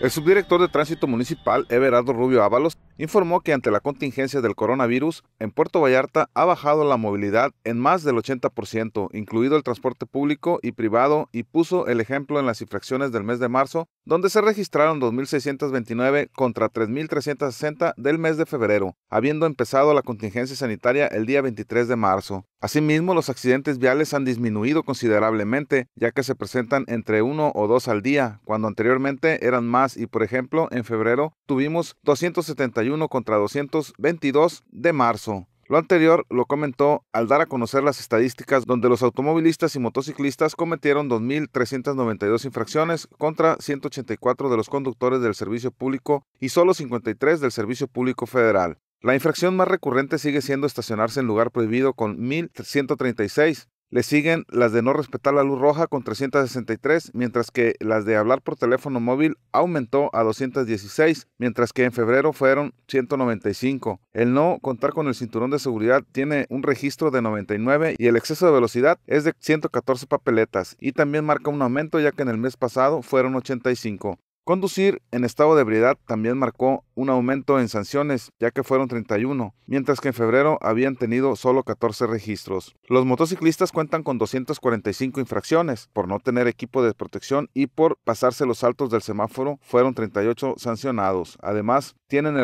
El subdirector de Tránsito Municipal, Everardo Rubio Ábalos, informó que ante la contingencia del coronavirus, en Puerto Vallarta ha bajado la movilidad en más del 80%, incluido el transporte público y privado, y puso el ejemplo en las infracciones del mes de marzo, donde se registraron 2.629 contra 3.360 del mes de febrero, habiendo empezado la contingencia sanitaria el día 23 de marzo. Asimismo, los accidentes viales han disminuido considerablemente, ya que se presentan entre uno o dos al día, cuando anteriormente eran más y, por ejemplo, en febrero tuvimos 271 contra 222 de marzo. Lo anterior lo comentó al dar a conocer las estadísticas donde los automovilistas y motociclistas cometieron 2.392 infracciones contra 184 de los conductores del servicio público y solo 53 del servicio público federal. La infracción más recurrente sigue siendo estacionarse en lugar prohibido con 1.136, le siguen las de no respetar la luz roja con 363, mientras que las de hablar por teléfono móvil aumentó a 216, mientras que en febrero fueron 195. El no contar con el cinturón de seguridad tiene un registro de 99 y el exceso de velocidad es de 114 papeletas y también marca un aumento ya que en el mes pasado fueron 85. Conducir en estado de ebriedad también marcó un aumento en sanciones, ya que fueron 31, mientras que en febrero habían tenido solo 14 registros. Los motociclistas cuentan con 245 infracciones por no tener equipo de protección y por pasarse los saltos del semáforo fueron 38 sancionados. Además, tienen el